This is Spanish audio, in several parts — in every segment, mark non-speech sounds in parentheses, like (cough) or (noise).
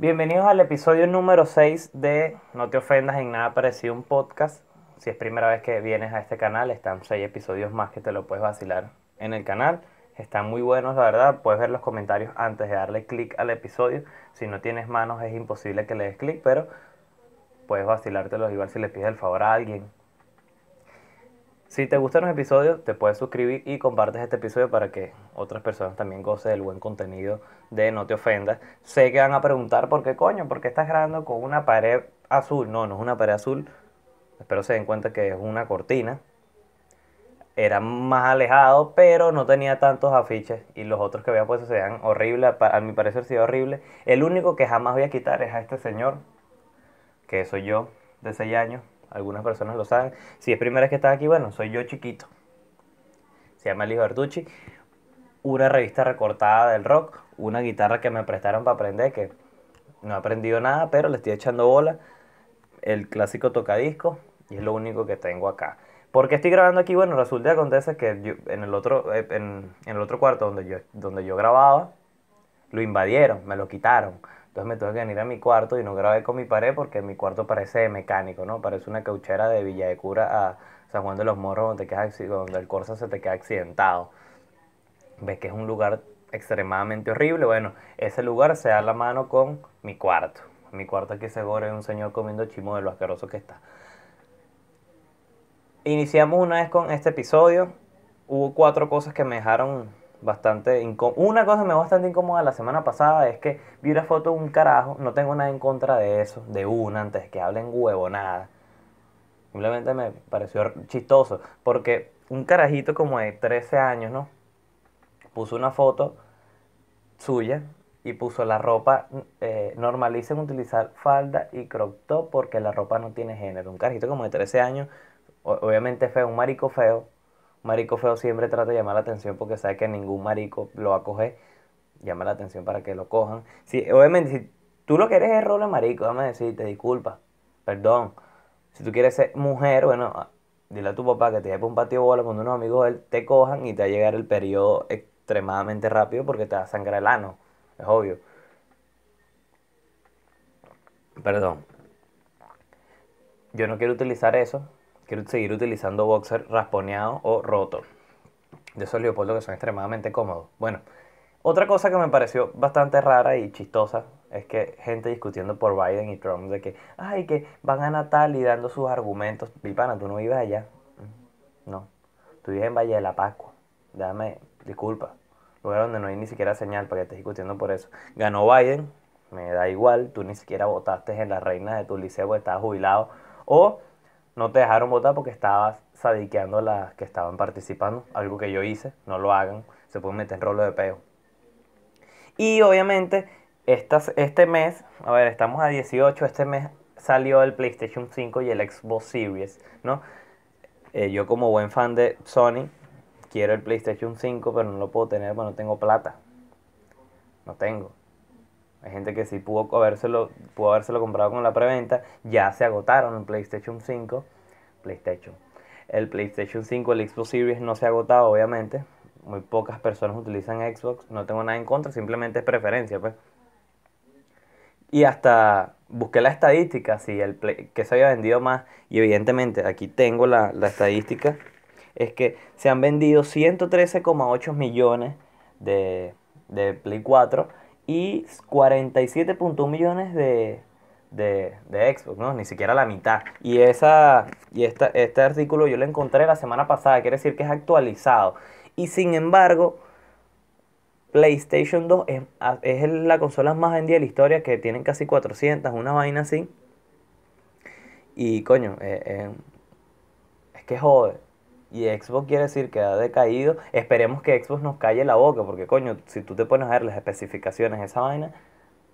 Bienvenidos al episodio número 6 de No te ofendas en nada parecido un podcast. Si es primera vez que vienes a este canal, están 6 episodios más que te lo puedes vacilar en el canal. Están muy buenos, la verdad. Puedes ver los comentarios antes de darle clic al episodio. Si no tienes manos es imposible que le des clic, pero puedes vacilártelos igual si le pides el favor a alguien si te gustan los episodios, te puedes suscribir y compartes este episodio para que otras personas también gocen del buen contenido de No Te Ofendas. Sé que van a preguntar por qué coño, por qué estás grabando con una pared azul. No, no es una pared azul. Espero se den cuenta que es una cortina. Era más alejado, pero no tenía tantos afiches. Y los otros que había puesto se horrible horribles. A mi parecer, sido horrible. El único que jamás voy a quitar es a este señor, que soy yo, de 6 años algunas personas lo saben. Si es primera vez que estás aquí, bueno, soy yo chiquito. Se llama Elijo Bertucci. Una revista recortada del rock, una guitarra que me prestaron para aprender, que no he aprendido nada, pero le estoy echando bola. El clásico tocadisco, y es lo único que tengo acá. ¿Por estoy grabando aquí? Bueno, resulta que acontece que yo, en, el otro, eh, en, el otro cuarto donde yo, donde yo grababa, lo invadieron, me lo quitaron. Entonces me tuve que venir a mi cuarto y no grabé con mi pared porque mi cuarto parece mecánico, ¿no? Parece una cauchera de Villa de Cura a San Juan de los Morros donde, el Corsa se te queda accidentado. Ves que es un lugar extremadamente horrible. Bueno, ese lugar se da la mano con mi cuarto. Mi cuarto aquí seguro es un señor comiendo chimo de lo asqueroso que está. Iniciamos una vez con este episodio. Hubo cuatro cosas que me dejaron bastante Una cosa me bastante incómoda la semana pasada es que vi una foto de un carajo, no tengo nada en contra de eso, de una, antes que hablen huevonada. Simplemente me pareció chistoso, porque un carajito como de 13 años, ¿no? Puso una foto suya y puso la ropa, eh, normalicen utilizar falda y crop top porque la ropa no tiene género. Un carajito como de 13 años, obviamente feo, un marico feo, marico feo siempre trata de llamar la atención porque sabe que ningún marico lo va a coger. Llama la atención para que lo cojan. Si, obviamente, si tú lo quieres es marico, déjame decirte, disculpa, perdón. Si tú quieres ser mujer, bueno, ah, dile a tu papá que te lleve por un patio de bola cuando unos amigos él te cojan y te va a llegar el periodo extremadamente rápido porque te va a sangrar el ano. Es obvio. Perdón. Yo no quiero utilizar eso quiero seguir utilizando boxer rasponeado o roto. De esos Leopoldo que son extremadamente cómodos. Bueno, otra cosa que me pareció bastante rara y chistosa es que gente discutiendo por Biden y Trump de que, ay, que van a Natal y dando sus argumentos. Pipana, tú no vives allá. Mm, no, tú vives en Valle de la Pascua. Dame, disculpa. Lugar donde no hay ni siquiera señal para que estés discutiendo por eso. Ganó Biden, me da igual, tú ni siquiera votaste en la reina de tu liceo, estás jubilado. O no te dejaron votar porque estabas sadiqueando a las que estaban participando, algo que yo hice, no lo hagan, se pueden meter en rolo de peo. Y obviamente, estas, este mes, a ver, estamos a 18, este mes salió el PlayStation 5 y el Xbox Series, ¿no? Eh, yo como buen fan de Sony, quiero el PlayStation 5, pero no lo puedo tener porque no tengo plata. No tengo. Hay gente que sí pudo habérselo, pudo habérselo comprado con la preventa. Ya se agotaron en PlayStation 5. PlayStation. El PlayStation 5, el Xbox Series no se ha agotado, obviamente. Muy pocas personas utilizan Xbox. No tengo nada en contra, simplemente es preferencia, pues. Y hasta busqué la estadística, si el que se había vendido más. Y evidentemente, aquí tengo la, la estadística. Es que se han vendido 113,8 millones de, de Play 4 y 47.1 millones de, de, de, Xbox, ¿no? Ni siquiera la mitad. Y, esa, y esta, este artículo yo lo encontré la semana pasada, quiere decir que es actualizado. Y sin embargo, PlayStation 2 es, la consola más vendida de la historia, que tienen casi 400, una vaina así. Y coño, eh, eh, es que jode y Xbox quiere decir que ha decaído. Esperemos que Xbox nos calle la boca, porque coño, si tú te pones a ver las especificaciones de esa vaina,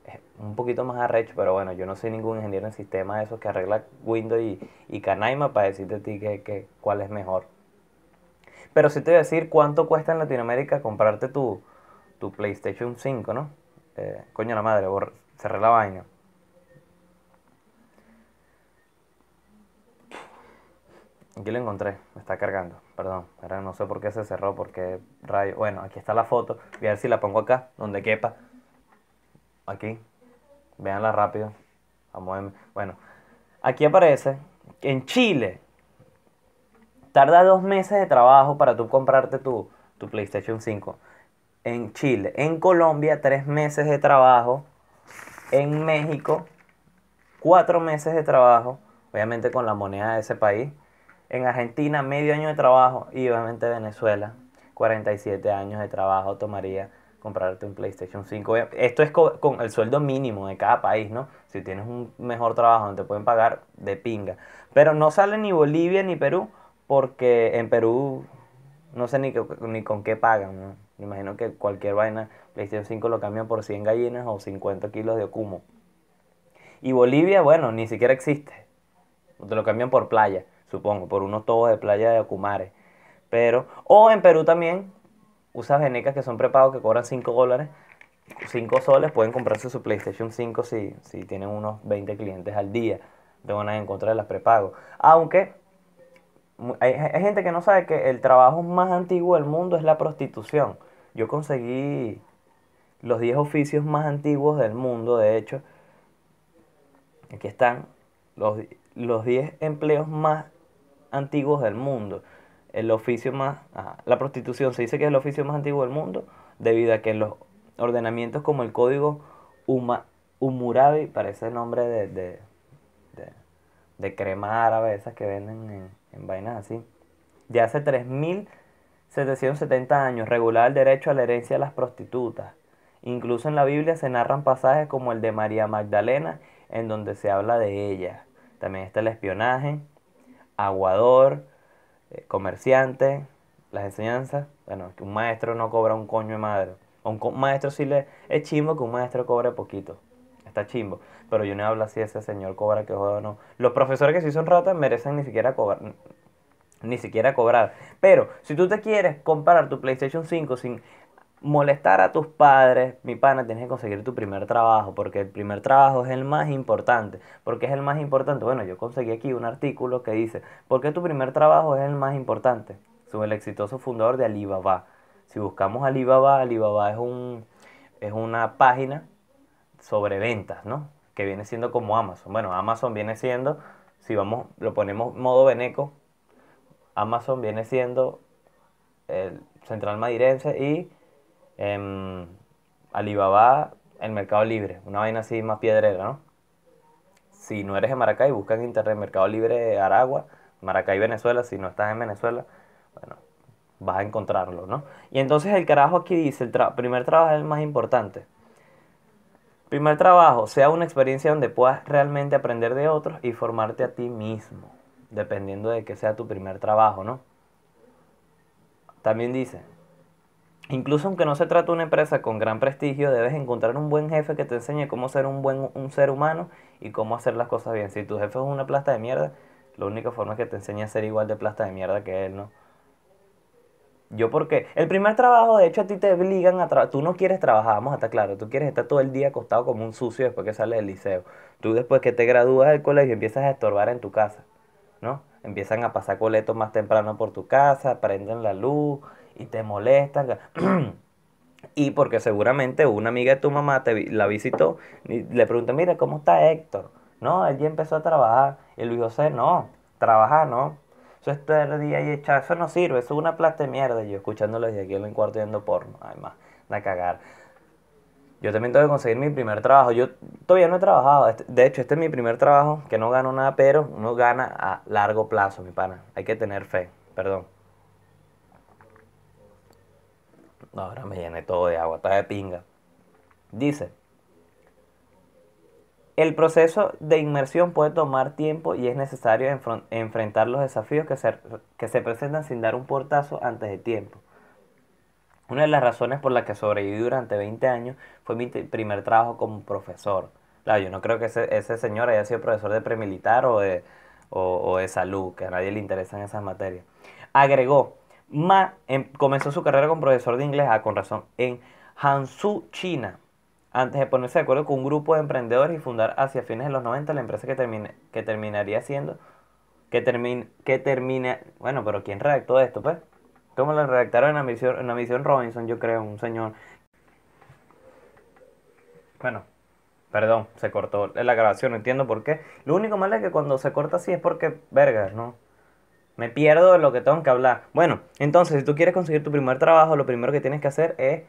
es un poquito más arrecho, pero bueno, yo no soy ningún ingeniero en sistemas de esos que arregla Windows y, y Canaima para decirte a ti que, cuál es mejor. Pero sí te voy a decir cuánto cuesta en Latinoamérica comprarte tu, tu PlayStation 5, ¿no? Eh, coño la madre, cerré la vaina. Aquí lo encontré, me está cargando, perdón. no sé por qué se cerró, porque rayo. Bueno, aquí está la foto. Voy a ver si la pongo acá, donde quepa. Aquí. Veanla rápido. Vamos a... Bueno, aquí aparece en Chile tarda dos meses de trabajo para tú comprarte tu, tu PlayStation 5. En Chile. En Colombia, tres meses de trabajo. En México, cuatro meses de trabajo. Obviamente con la moneda de ese país en Argentina, medio año de trabajo y obviamente Venezuela, 47 años de trabajo tomaría comprarte un PlayStation 5. Esto es con el sueldo mínimo de cada país, ¿no? Si tienes un mejor trabajo donde te pueden pagar de pinga. Pero no sale ni Bolivia ni Perú, porque en Perú no sé ni, con qué pagan, ¿no? Me imagino que cualquier vaina, PlayStation 5 lo cambian por 100 gallinas o 50 kilos de okumo. Y Bolivia, bueno, ni siquiera existe. Te lo cambian por playa supongo, por unos tobos de playa de Ocumare. Pero, o en Perú también, usas genicas que son prepagos que cobran 5 dólares, 5 soles, pueden comprarse su PlayStation 5 si, si tienen unos 20 clientes al día. De van en contra las prepagos. Aunque hay, gente que no sabe que el trabajo más antiguo del mundo es la prostitución. Yo conseguí los 10 oficios más antiguos del mundo, de hecho. Aquí están los, los 10 empleos más antiguos del mundo. El oficio más, la prostitución se dice que es el oficio más antiguo del mundo debido a que los ordenamientos como el código Uma, Umurabi, parece el nombre de, de, de, crema árabe, esas que venden en, en vainas así, de hace 3.770 años, regulaba el derecho a la herencia de las prostitutas. Incluso en la Biblia se narran pasajes como el de María Magdalena, en donde se habla de ella. También está el espionaje, aguador, eh, comerciante, las enseñanzas. Bueno, que un maestro no cobra un coño de madre. un, maestro sí le. Es chimbo que un maestro cobre poquito. Está chimbo. Pero yo no hablo así ese señor cobra que joda o no. Los profesores que sí son ratas merecen ni siquiera cobrar. Ni siquiera cobrar. Pero si tú te quieres comprar tu PlayStation 5 sin molestar a tus padres, mi pana, tienes que conseguir tu primer trabajo, porque el primer trabajo es el más importante. porque es el más importante? Bueno, yo conseguí aquí un artículo que dice, ¿por qué tu primer trabajo es el más importante? Soy el exitoso fundador de Alibaba. Si buscamos Alibaba, Alibaba es, un, es una página sobre ventas, ¿no? Que viene siendo como Amazon. Bueno, Amazon viene siendo, si vamos, lo ponemos modo Beneco, Amazon viene siendo el central madirense y Alibaba, el Mercado Libre, una vaina así más piedrera, ¿no? Si no eres de Maracay, Busca en internet Mercado Libre Aragua, Maracay, Venezuela, si no estás en Venezuela, bueno, vas a encontrarlo, ¿no? Y entonces el carajo aquí dice, el primer trabajo es el más importante. Primer trabajo, sea una experiencia donde puedas realmente aprender de otros y formarte a ti mismo, dependiendo de que sea tu primer trabajo, ¿no? También dice, Incluso aunque no se trate de una empresa con gran prestigio, debes encontrar un buen jefe que te enseñe cómo ser un buen un ser humano y cómo hacer las cosas bien. Si tu jefe es una plasta de mierda, la única forma es que te enseñe a ser igual de plasta de mierda que él, ¿no? Yo porque el primer trabajo, de hecho, a ti te obligan a trabajar. Tú no quieres trabajar, vamos a claro. Tú quieres estar todo el día acostado como un sucio después que sales del liceo. Tú después que te gradúas del colegio empiezas a estorbar en tu casa, ¿no? Empiezan a pasar coletos más temprano por tu casa, prenden la luz, y te molesta (clears throat) y porque seguramente una amiga de tu mamá te, la visitó y le preguntó, mire ¿cómo está Héctor? No, él ya empezó a trabajar. Y Luis José, no, trabaja, no. Eso es el día y echar, eso no sirve, eso es una plata de mierda. yo escuchándole desde aquí en cuarto yendo porno. Ay, da cagar. Yo también tengo que conseguir mi primer trabajo. Yo todavía no he trabajado. Este, de hecho, este es mi primer trabajo, que no gano nada, pero uno gana a largo plazo, mi pana. Hay que tener fe, perdón. ahora me llené todo de agua, está de pinga. Dice, el proceso de inmersión puede tomar tiempo y es necesario enfrentar los desafíos que se, que se presentan sin dar un portazo antes de tiempo. Una de las razones por las que sobreviví durante 20 años fue mi primer trabajo como profesor. Claro, yo no creo que ese, señor haya sido profesor de premilitar o de, o de salud, que a nadie le interesan esas materias. Agregó, Ma, em, comenzó su carrera como profesor de inglés, ah, con razón, en Hansu China, antes de ponerse de acuerdo con un grupo de emprendedores y fundar hacia fines de los 90 la empresa que, que terminaría siendo, que, termine, que termina, bueno, pero ¿quién redactó esto, pues? ¿Cómo lo redactaron en la misión, en la misión Robinson, yo creo, un señor? Bueno, perdón, se cortó la grabación, no entiendo por qué. Lo único malo es que cuando se corta así es porque, verga, ¿no? Me pierdo de lo que tengo que hablar. Bueno, entonces, si tú quieres conseguir tu primer trabajo, lo primero que tienes que hacer es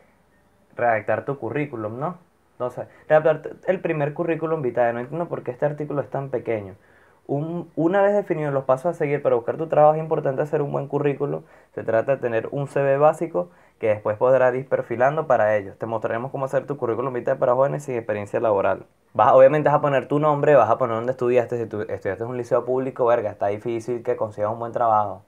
redactar tu currículum, ¿no? Entonces, redactar el primer currículum vitae. No entiendo por qué este artículo es tan pequeño. una vez definidos los pasos a seguir para buscar tu trabajo, es importante hacer un buen currículum. Se trata de tener un CV básico que después podrás ir perfilando para ellos. Te mostraremos cómo hacer tu currículum vitae para jóvenes sin experiencia laboral. Vas, obviamente vas a poner tu nombre, vas a poner dónde estudiaste. Si tu, estudiaste en un liceo público, verga, está difícil que consigas un buen trabajo.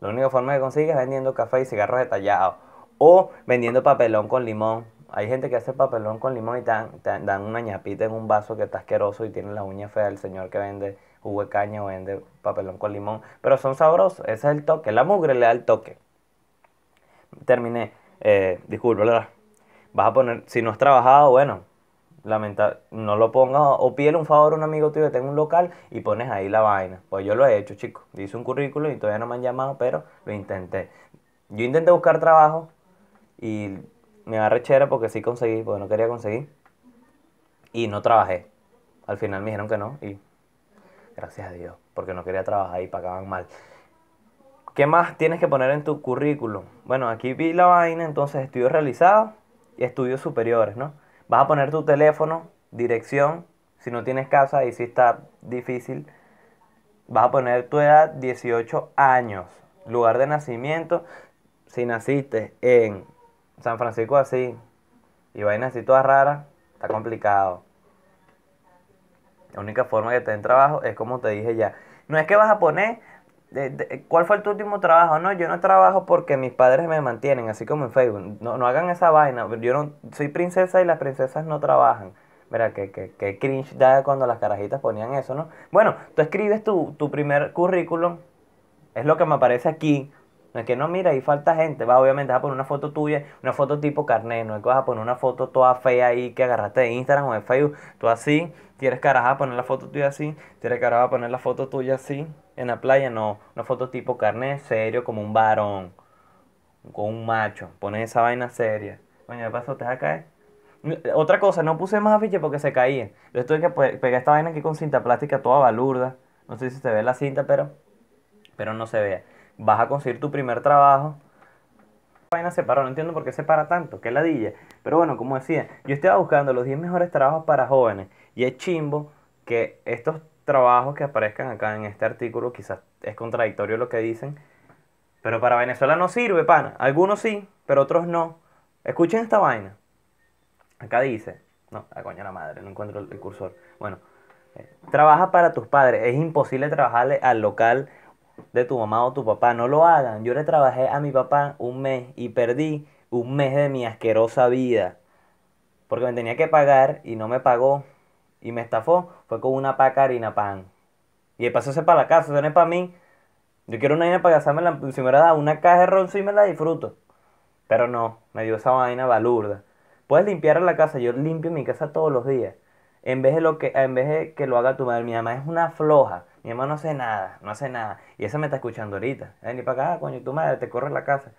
La única forma que consigues es vendiendo café y cigarros detallados. O vendiendo papelón con limón. Hay gente que hace papelón con limón y dan, dan una ñapita en un vaso que está asqueroso y tiene la uña fea del señor que vende jugo de caña o vende papelón con limón. Pero son sabrosos, ese es el toque. La mugre le da el toque terminé, eh, disculpa, vas a poner, si no has trabajado, bueno, lamenta, no lo pongas o pídele un favor a un amigo tuyo que tenga un local y pones ahí la vaina. Pues yo lo he hecho, chicos. Hice un currículum y todavía no me han llamado, pero lo intenté. Yo intenté buscar trabajo y me agarré chera porque sí conseguí, porque no quería conseguir. Y no trabajé. Al final me dijeron que no y gracias a Dios, porque no quería trabajar y pagaban mal. ¿Qué más tienes que poner en tu currículum? Bueno, aquí vi la vaina, entonces estudios realizados y estudios superiores, ¿no? Vas a poner tu teléfono, dirección, si no tienes casa, y si está difícil. Vas a poner tu edad, 18 años, lugar de nacimiento, si naciste en San Francisco así, y vainas así toda rara, está complicado. La única forma que te den trabajo es como te dije ya. No es que vas a poner ¿cuál fue tu último trabajo? No, yo no trabajo porque mis padres me mantienen, así como en Facebook. No, no hagan esa vaina. Yo no soy princesa y las princesas no trabajan. Mira, que, cringe da cuando las carajitas ponían eso, ¿no? Bueno, tú escribes tu, tu primer currículum, es lo que me aparece aquí, no que no, mira, ahí falta gente. Va, obviamente, vas a poner una foto tuya, una foto tipo carnet. No es que vas a poner una foto toda fea ahí que agarraste de Instagram o de Facebook. Tú así, tienes carajo, poner la foto tuya así, tienes carajar a poner la foto tuya así. En la playa, no. Una foto tipo carnet, serio, como un varón. Con un macho. Pones esa vaina seria. Coño, ¿qué pasó? ¿Te vas a caer? Otra cosa, no puse más afiche porque se caía. Yo tuve que pues, pegar esta vaina aquí con cinta plástica toda balurda. No sé si se ve la cinta, pero, pero no se ve vas a conseguir tu primer trabajo. vaina se paró, no entiendo por qué se para tanto, qué ladilla. Pero bueno, como decía, yo estaba buscando los 10 mejores trabajos para jóvenes y es chimbo que estos trabajos que aparezcan acá en este artículo, quizás es contradictorio lo que dicen, pero para Venezuela no sirve, pana. Algunos sí, pero otros no. Escuchen esta vaina. Acá dice, no, la coña la madre, no encuentro el cursor. Bueno, eh, trabaja para tus padres. Es imposible trabajarle al local de tu mamá o tu papá. No lo hagan. Yo le trabajé a mi papá un mes y perdí un mes de mi asquerosa vida. Porque me tenía que pagar y no me pagó. Y me estafó. Fue con una paca harina pan. Y el paso ese para la casa, eso no es para mí. Yo quiero una vaina para casarme. La, si me da una caja de ron, me la disfruto. Pero no, me dio esa vaina balurda. Puedes limpiar la casa. Yo limpio mi casa todos los días. En vez de, lo que, en vez de que lo haga tu madre. Mi mamá es una floja. Mi mamá no hace nada, no hace nada. Y esa me está escuchando ahorita. Ven, eh, ni para acá, coño, tu madre te corre la casa.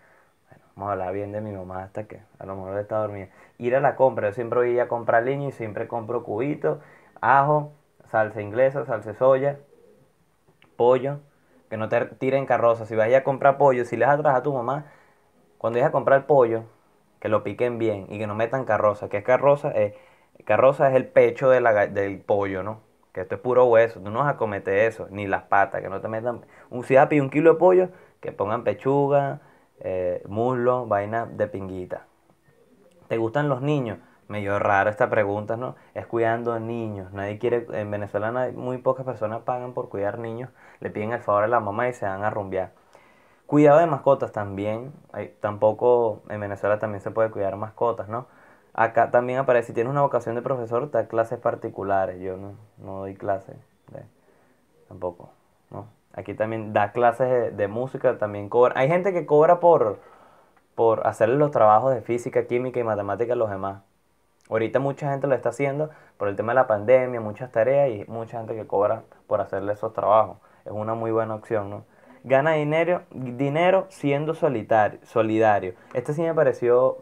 Bueno, vamos a hablar bien de mi mamá hasta que a lo mejor está dormida. Ir a la compra, yo siempre voy a comprar leña y siempre compro cubitos, ajo, salsa inglesa, salsa soya, pollo. Que no te tiren carroza. Si vas a comprar pollo, si le das atrás a tu mamá, cuando vayas a comprar pollo, que lo piquen bien y que no metan carroza. que es carroza? Eh, carroza es el pecho del pollo, ¿no? que esto es puro hueso, tú no vas a cometer eso, ni las patas, que no te metan un siapi y un kilo de pollo, que pongan pechuga, eh, muslo, vaina de pinguita. ¿Te gustan los niños? Medio raro esta pregunta, ¿no? Es cuidando niños. Nadie quiere, en Venezuela hay muy pocas personas pagan por cuidar niños, le piden el favor a la mamá y se van a rumbear. Cuidado de mascotas también, tampoco en Venezuela también se puede cuidar mascotas, ¿no? Acá también aparece, si tienes una vocación de profesor, da clases particulares. Yo no, doy clases. tampoco. Aquí también da clases de, música, también cobra. Hay gente que cobra por, por hacerle los trabajos de física, química y matemática a los demás. Ahorita mucha gente lo está haciendo por el tema de la pandemia, muchas tareas y mucha gente que cobra por hacerle esos trabajos. Es una muy buena opción, ¿no? Gana dinero, dinero siendo solidario. Este sí me pareció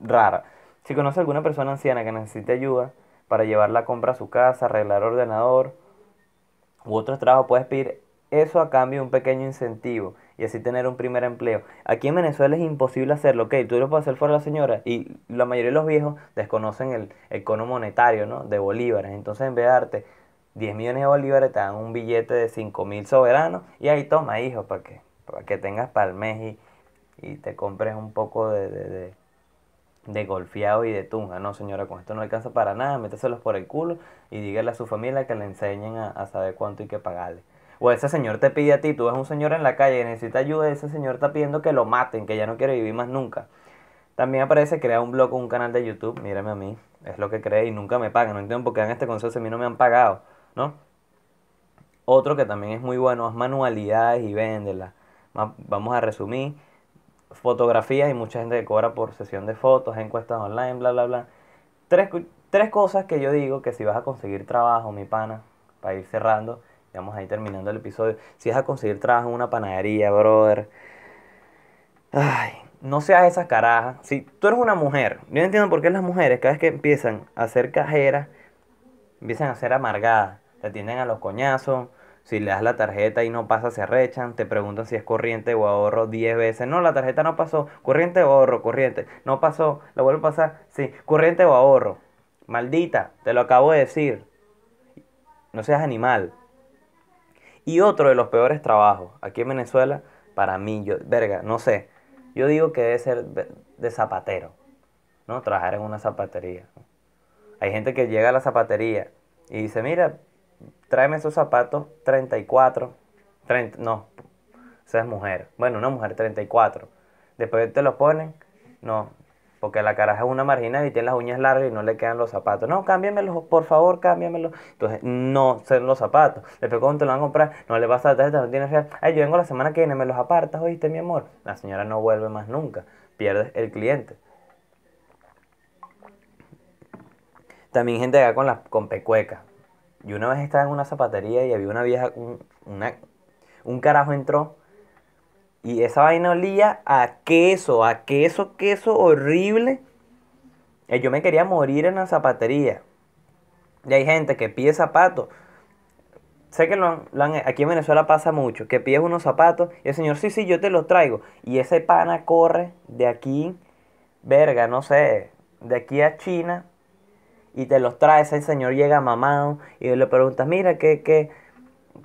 rara si conoce a alguna persona anciana que necesite ayuda para llevar la compra a su casa, arreglar ordenador u otros trabajos, puedes pedir eso a cambio de un pequeño incentivo y así tener un primer empleo. Aquí en Venezuela es imposible hacerlo, ok, tú lo puedes hacer fuera de la señora y la mayoría de los viejos desconocen el, cono monetario ¿no? de bolívares, entonces en vez de darte 10 millones de bolívares te dan un billete de 5 mil soberanos y ahí toma hijo para que, para que tengas para y, te compres un poco de de golfeado y de tunja. No, señora, con esto no alcanza para nada. méteselos por el culo y dígale a su familia que le enseñen a, saber cuánto hay que pagarle. O ese señor te pide a ti, tú ves un señor en la calle que necesita ayuda, ese señor está pidiendo que lo maten, que ya no quiere vivir más nunca. También aparece crear un blog o un canal de YouTube. Mírame a mí, es lo que cree y nunca me pagan. No entiendo por qué dan este consejo a mí no me han pagado, ¿no? Otro que también es muy bueno, Es manualidades y véndelas. Vamos a resumir fotografías y mucha gente que cobra por sesión de fotos, encuestas online, bla, bla, bla. Tres, cosas que yo digo que si vas a conseguir trabajo, mi pana, para ir cerrando, vamos ahí terminando el episodio, si vas a conseguir trabajo en una panadería, brother, ay, no seas esas carajas. Si tú eres una mujer, yo no entiendo por qué las mujeres cada vez que empiezan a ser cajeras, empiezan a ser amargadas, te atienden a los coñazos, si le das la tarjeta y no pasa, se arrechan, te preguntan si es corriente o ahorro 10 veces. No, la tarjeta no pasó, corriente o ahorro, corriente. No pasó, la vuelvo a pasar, sí, corriente o ahorro. Maldita, te lo acabo de decir. No seas animal. Y otro de los peores trabajos aquí en Venezuela, para mí, yo, verga, no sé. Yo digo que debe ser de zapatero, ¿no? Trabajar en una zapatería. Hay gente que llega a la zapatería y dice, mira, tráeme esos zapatos 34, 30, no, esa es mujer, bueno, una mujer 34. Después te los ponen, no, porque la caraja es una margina y tiene las uñas largas y no le quedan los zapatos. No, cámbiamelos, por favor, cámbiamelos. Entonces, no son los zapatos. Después cuando te lo van a comprar, no le vas a dar no tienes real. Ay, yo vengo la semana que viene, me los apartas, oíste, mi amor. La señora no vuelve más nunca, pierdes el cliente. También gente acá con, las con pecuecas. Yo una vez estaba en una zapatería y había una vieja, un, un carajo entró y esa vaina olía a queso, a queso, queso horrible. Y eh, yo me quería morir en la zapatería. Y hay gente que pide zapatos. Sé que lo han, aquí en Venezuela pasa mucho, que pides unos zapatos y el señor, sí, sí, yo te los traigo. Y ese pana corre de aquí, verga, no sé, de aquí a China y te los traes, el señor llega mamado y le preguntas, mira, ¿qué, qué,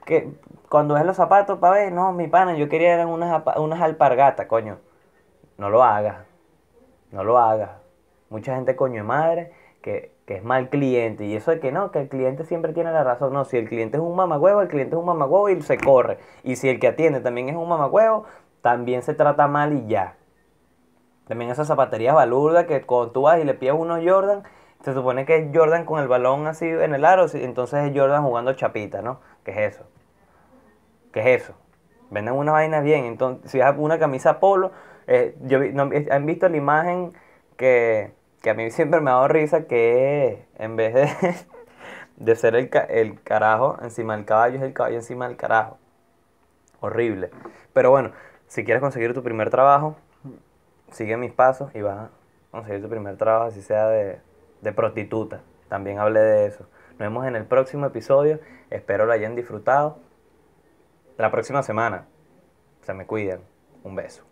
qué? Cuando ves los zapatos, para ver, no, mi pana, yo quería eran unas, unas alpargatas, coño. No lo hagas, no lo hagas. Mucha gente, coño de madre, que, es mal cliente. Y eso es que no, que el cliente siempre tiene la razón. No, si el cliente es un mamagüevo, el cliente es un mamagüevo y se corre. Y si el que atiende también es un mamagüevo, también se trata mal y ya. También esas zapaterías balurdas que cuando tú vas y le pides unos Jordan se supone que es Jordan con el balón así en el aro, entonces es Jordan jugando chapita, ¿no? ¿Qué es eso? ¿Qué es eso? Venden unas vainas bien, entonces si es una camisa polo, eh, yo eh, han visto la imagen que, a mí (laughs) siempre me ha dado risa, que en vez de, (laughs) ser el, el carajo encima del caballo, es el caballo encima del carajo. Horrible. Pero bueno, si quieres conseguir tu primer trabajo, sigue mis pasos y vas a conseguir tu primer trabajo, así sea de, de prostituta. También hablé de eso. Nos vemos en el próximo episodio. Espero lo hayan disfrutado. La próxima semana. Se me cuidan. Un beso.